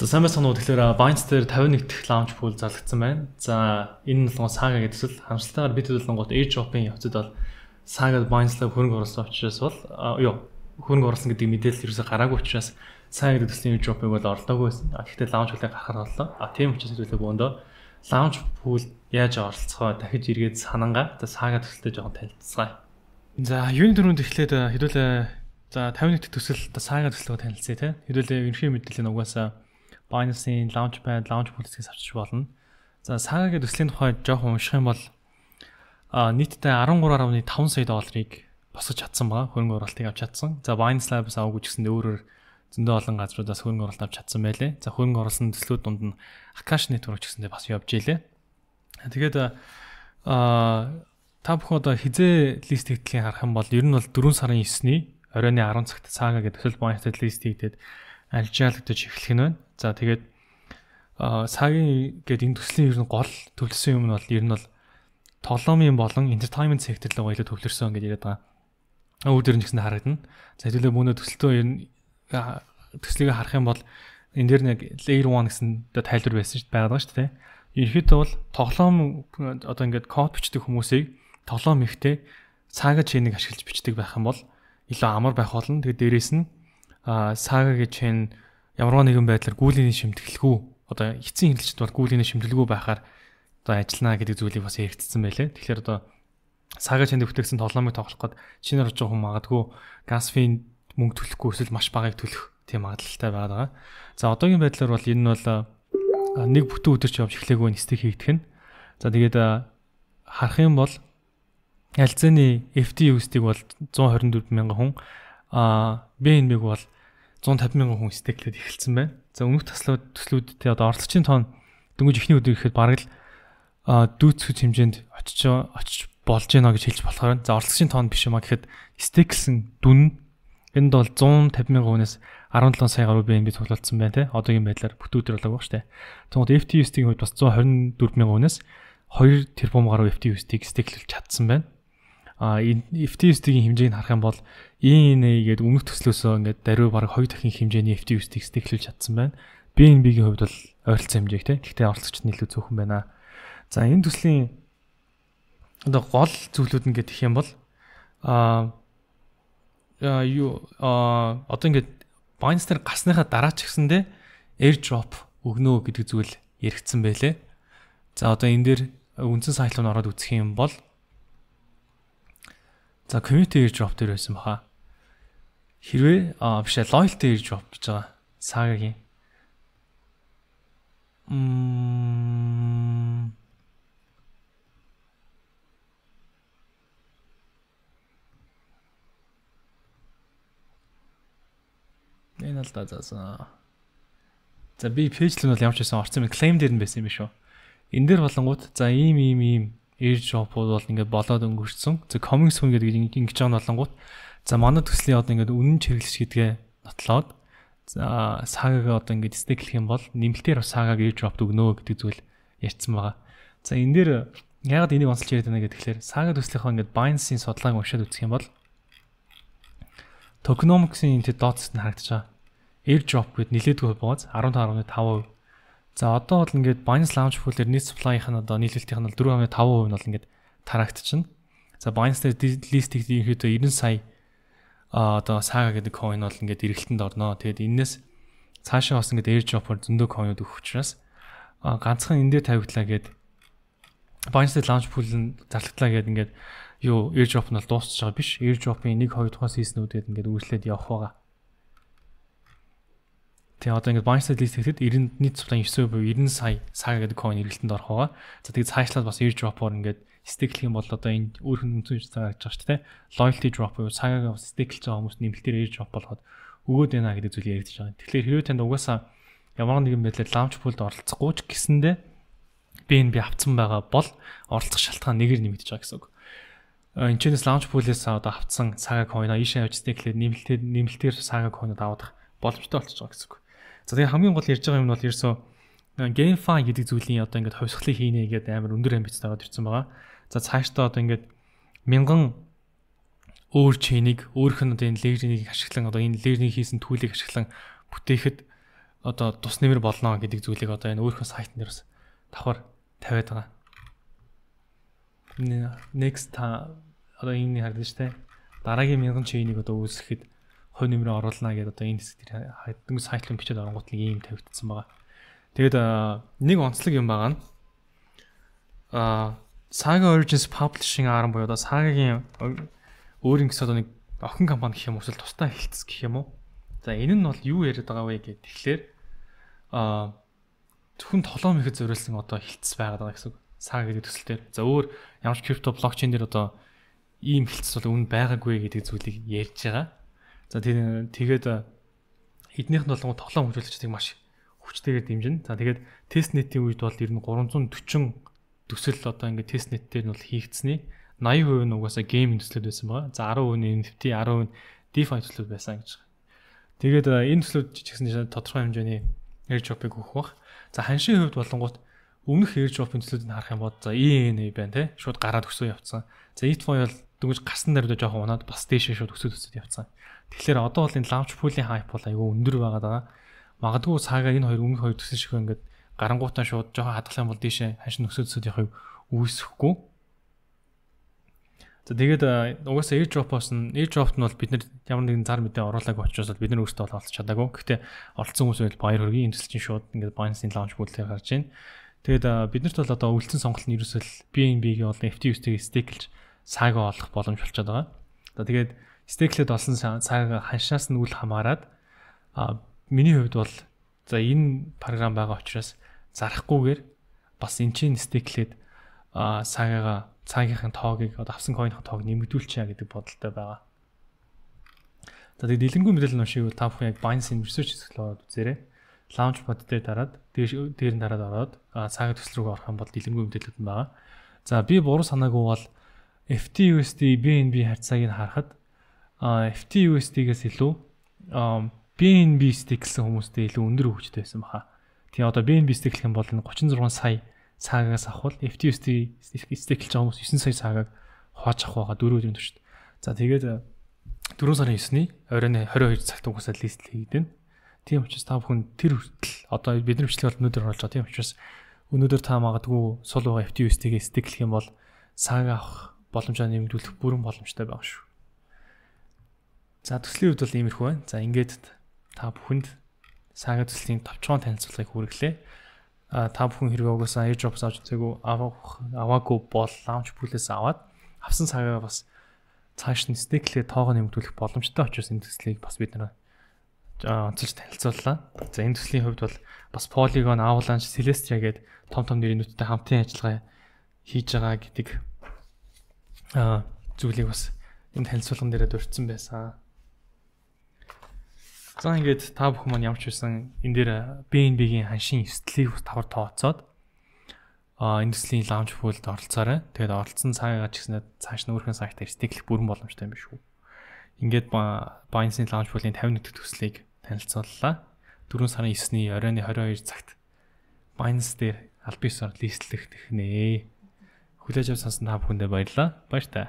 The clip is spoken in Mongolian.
За сайн байна уу тэгэхээр Binance дээр 51 дэх launch pool залгсан байна. За энэ нь лон Saga гэдэг төсөл хамсалтайгаар бид хөдөлгөнгөт airdrop-ын явцад бол Saga Binance-аар хөрөнгө оруулсан учраас бол юу хөрөнгө оруулсан гэдэг мэдээлэл ерөөсө гараагүй учраас Saga гэдэг төслийн airdrop-ыг бол орлоогүй байсан. Гэхдээ launch pool-ыг гаргахаар боллоо. А тийм учраас хэлээ бөөндөө launch pool яаж оролцох вэ? Дахиж эргээд санангаа. За Saga төсөлтэй жоохон танилцгаая. За юуны дөрөнд эхлээд хэдүүлээ за 51 дэх төсөл Saga төсөлөөр танилцъя тий. Хэдүүлээ ерөнхий мэдээлэл нь угаасаа Binance-ийн Launchpad, Launch Policy-гээс авчиж болно. За сагагийн төслийн тухай жоохон унших юм бол а нийтдээ 13.5 сая долларыг босгож чадсан байгаа. Хөрөнгө оруулалтыг авч чадсан. За Binance Labs аваагүй ч гэсэн өөрөөр зөндөө олон газруудаас хөрөнгө оролт авч чадсан байлээ. За хөрөнгө оруулсан төслүүд дунд нь Akash Network ч гэсэндээ бас явж ийлээ. Тэгээд аа та бүхэн одоо хизээ лист хэтлэгийг харах юм бол ер нь бол 4 сарын 9-ний оройн 10 цагт цаага гэдэг төсөл Binance лист хийгдээд алжаалагдаж эхлэх нь байна. За тэгээд сагийн гээд энэ төслийн ер нь гол төвлөсөн юм нь бол ер нь бол тоглоомын болон entertainment sector руу илүү төвлөрсөн гэж яриад байгаа. Өөдөр нь гэсэн харагдана. За хэдүүлээ мөнөө төсөлтөө ер нь төслийг харах юм бол энэ дэр нэг layer 1 гэсэн тайлбар байсан шүү дээ байгаа шүү дээ. Ерөнхийдөө бол тоглоом одоо ингээд код бичдэг хүмүүсийг тоглоом ихтэй сага чэнийг ашиглаж бичдэг байх юм бол илүү амар байх болно. Тэгээд дээрэс нь сага гэж чэн Ямар нэгэн байдлаар гүүлийн шимтгэлгүй одоо эцсийн хэрэглэгчд бол гүүлийн шимтгэлгүй байхаар одоо ажиллана гэдэг зүйлийг бас хэрэгтсэн байлээ. Тэгэхээр одоо сага чанд бүтээгсэн тоглоомыг тоглох гээд шинээр очиж хүмүүс магадгүй газ фин мөнгө төлөхгүй эсвэл маш багыг төлөх тийм магадлалтай байгаа. За одоогийн байдлаар бол энэ нь бол нэг бүтэн өдөрч явж эхлэхгүй нэстик хийгдэх нь. За тэгээд харах юм бол Ялцэны FT USD-г бол 124 мянган хүн, а BNB-г бол 150 мянган хүн стейклээд эхэлсэн байна. За өмнөх таслууд төслүүдтэй одоо оролцогчийн тоон дөнгөж ихний өдөр ихэд бараг л дүүцэх хэмжээнд очиж очиж болж байна гэж хэлж болохоор за оролцогчийн тоон биш юмаа гэхэд стейклсэн дүн энд бол 150 мянган хүнээс 17 сая гаруй BNB цуглуулсан байна те одоогийн байдлаар бүх өдөр болоог штэ. Тэгмээд FTUST-ийн хувьд бас 124 мянган хүнээс 2 тэрбум гаруй FTUST-ийг стейклж чадсан байна. FTUST-ийн хэмжээг нь харах юм бол ENA гэдэг өмнөх төслөөсөө ингээд даруй бараг 2 дахин хэмжээний FTUST-ийг сэтгэлүүлж чадсан байна. BNB-ийн хувьд бол ойролцоо хэмжээг тийм. Гэхдээ оролцогчд нь илүү цөөхөн байна. За энэ төслийн одоо гол зүйлүүд нь гэдэг юм бол аа юу аа одоо ингээд Binance дээр гасныхаа дараа ч гэсэндэ airdrop өгнө гэдэг зүйл яригдсан байлээ. За одоо энэ дээр үндсэн сайтлууд ороод үзэх юм бол За community airdrop дээр байсан баха. Хэрвээ аа биш loyalty airdrop гэж байгаа. Сагагийн. Мм. Энэ л да заасан. За би пэйж л нь бол ямар ч байсан орсон юм claim дээр нь байсан юм биш үү? Энд дээр болонгууд за ийм ийм ийм ээж шопууд бол ингээд болоод өнгөрсөн. За комикс хүн гэдэг ингэж байгаа нь болонгууд за манай төслийн одоо ингээд үнэн чиглэлч гэдгээ нотлоод за сагагаа одоо ингээд стеклэх юм бол нэмэлтээр сагааг ээж шопт өгнө гэдэг зүйл ярьсан байгаа. За энэ дээр ягаад энийг онцлж яриад байна гэхээр сага төслийнхөө ингээд Binance-ийн судалгааг уншаад үзэх юм бол tokenomics-ийн тэр дооцонд нь харагдаж байгаа. Airdrop гэд нилээдгүй байгааз 15.5% За одоо бол ингээд Binance Launch Pool-ээр нийт supply-ийнх нь одоо нийлүүлэлтийнх нь 4.5% нь бол ингээд тарагдчихна. За Binance дээр листиг ерөнхийдөө 90 сая одоо Saga гэдэг coin бол ингээд эргэлтэнд орно. Тэгээд энээс цаашаа бас ингээд airdrop-оор зөндөө coin-ууд өгөх учраас ганцхан энэ дээр тавигдлаа гэд Binance дээр Launch Pool-ын зарлагдлаа гэд ингээд юу airdrop нь бол дуусчихж байгаа биш. Airdrop-ийн 1 2 тухаас хийснүүдэд ингээд үргэлжлээд явах байгаа. Тэгээ одоо ингээд Binance list хийхэд 90 нийт цуглаан 9%, 90 сая сага гэдэг coin эргэлтэнд орох байгаа. За тэгээ цаашлаад бас airdrop-оор ингээд стейклэх юм бол одоо энэ өөр хүн үнцэн цаагаар хийж байгаа шүү дээ. Loyalty drop буюу цагаагаа бас стейклж байгаа хүмүүс нэмэлтээр airdrop болгоод өгөөд байна гэдэг зүйл яригдж байгаа. Тэгэхээр хэрвээ танд угаасаа ямар нэгэн байдлаар launch pool-д оролцохгүй ч гэсэндээ BNB авцсан байгаа бол оролцох шалтгаан нэгээр нэмэгдэж байгаа гэсэн үг. Э, энд чинээс launch pool-ээс одоо авцсан цагаа coin-аа ийшээ авч стейклээд нэмэлтээр нэмэлтээр цагаа coin-ыг авах боломжтой болчихж байгаа гэсэн үг. За тэгээ хамгийн гол ярьж байгаа юм нь бол ерөөсөө э, GameFi гэдэг зүйлийн одоо ингээд хувьсгалыг хийнэ гэдэг амар өндөр амбицтай байгаад ирсэн байгаа. За цаашдаа одоо ингээд мянган өөр чэнийг өөрх нь одоо энэ лернийг ашиглан одоо энэ лернийг хийсэн түүлийг ашиглан бүтээхэд одоо тус нэмэр болно гэдэг зүйлийг одоо энэ өөрхөн сайт дээрс давхар тавиад байгаа. Next та одоо энэ хардж штэ дараагийн мянган чэнийг одоо үүсгэхэд хувь нэмрээ оруулнаа гэдээ одоо энэ хэсэгт хадангус сайтлын бичээд оронгууд нэг юм тавигдсан байгаа. Тэгээд нэг онцлог юм байгаа нь а Saga Origins Publishing арам буюу одоо Saga-гийн өөр нэгс одоо нэг охин компани гэх юм уу эсвэл тусдаа хэлтс гэх юм уу. За энэ нь бол юу яриад байгаа вэ гэхэд тэгэхээр а зөвхөн тоглоом ихэд зориулсан одоо хэлтс байгаад байгаа гэсэн үг. Saga гэдэг төсөл дээр. За өөр ямар ч крипто блокчейн дээр одоо ийм хэлтс бол үн байгаагүй гэдэг зүйлийг ярьж байгаа. За тэгээд э, эднийх нь болгон тоглоом хөгжүүлэгчдийг маш хүчтэйгээр дэмжинэ. За тэгээд тест нэтийн үед бол ер нь 340 төсөл одоо ингээд тест нэт дээр нь бол хийгдсэний 80% нь угаасаа гейм төслүүд байсан байгаа. За 10% нь NFT, 10% нь DeFi төслүүд байсан гэж. Тэгээд э, энэ төслүүд ч гэсэн тодорхой хэмжээний airdrop-ыг өгөх бах. За ханшийн хувьд болонгууд өмнөх airdrop төслүүдийг харах юм бол за ENA байна те шууд гараад өсөө явцсан. За Itfy e бол Дүнгийн гасан дээр жоохон унаад бас дээшээ шууд өсөд өсөд явцсан. Тэгэхээр одоо бол энэ launch pool-ийн hype бол айгүй өндөр байгаад байгаа. Магадгүй цаагаар энэ хоёр өмнөх хоёр төсөн шиг ингээд гарангуутаа шууд жоохон хадгалах юм бол дээшээ хашин өсөд өсөд явахыг үүсэхгүй. За тэгээд э, угаасаа airdrop-оос нь airdrop нь бол бид нар ямар нэгэн зар мэдээ оруулаагүй учраас бид нар өөрсдөө олж чадаагүй. Гэхдээ оролцсон хүмүүс байл баяр хүргэе. Энэ төсөл чинь шууд ингээд Binance-ийн launch pool-ээр гарч байна. Тэгээд э, биднэрт бол одоо үлдсэн сонголт нь ерөөсөө BNB-ийн болон FTX-ийг стейклж цаагаа олох боломж болчиход байгаа. За тэгээд стейклэд олсон цаагаа ханшаас нь үл хамааран а миний хувьд бол за энэ програм байгаа учраас зарахгүйгээр бас эн чин стейклэд а цаагаа цаагийнхын тоогыг одоо авсан койнхын тоог нэмэгдүүлчихэ гэдэг бодолтой байгаа. За тэгээд дэлгэнгүй мэдээлэл нушиг та бүхэн яг Binance-ийн research хэсгэлд үзээрэй. Launchpad дээр дараад дээр дээр нь дараад ороод цаагийн төсөл рүү орох юм бол дэлгэнгүй мэдээлэлд нь байгаа. За би буруу санаагүй бол FTUSD BNB харьцааг нь харахад FTUSD-гээс илүү BNB stick гэсэн хүмүүстэй илүү өндөр хөвчтэй байсан баха. Тэгээ одоо BNB stick гэх юм бол 36 сая цаагаас авахвал FTUSD stick гэж хүмүүс 9 сая цаагааг хоож авах байгаа 4 өдрийн туршид. За тэгээд 4 э, сарын 9-ний оройн 22 цагт угсаа лист хийгдэн. Тийм учраас та бүхэн тэр хүртэл одоо бидний бичлэг бол өнөөдөр орж байгаа. Тийм учраас өнөөдөр та магадгүй сул байгаа FTUSD-гээ stick гэх юм бол цаага авах боломжоо нэмэгдүүлэх бүрэн боломжтой байгаа шүү. За төслийн үед бол иймэрхүү байна. За ингээд та бүхэнд сага төслийн товчхон танилцуулгыг хүргэлээ. А та бүхэн хэрэг угаасаа airdrops авч үзээгүй авах аваагүй бол launch pool-ээс аваад авсан цагаа бас цааш нь стеклээ тоогоо нэмэгдүүлэх боломжтой учраас энэ төслийг бас бид нэр онцолж танилцууллаа. За энэ төслийн хувьд бол бас Polygon, Avalanche, Celestia гээд том том нэрийн нүдтэй хамтын ажиллагаа хийж байгаа гэдэг аа зүйлийг бас энэ танилцуулган дээр дурдсан байсан. За ингээд та бүхэн маань ямч всэн энэ дээр BNB-гийн ханшийн эсдлийг тавар тооцоод а индустрийн лаунж пулд оролцоорой. Тэгээд оролцсон цагаагаа ч гэснээр цааш нь өөрхөн сайтаа стейклэх бүрэн боломжтой юм биш үү. Ингээд Binance-ийн лаунж пулын 51 дэх төслийг танилцууллаа. 4 сарын 9-ний оройн 22 цагт Binance дээр аль бисаар листлэх тэхнээ хүлээж авсан та бүхэндээ баярлалаа. Баяр таа.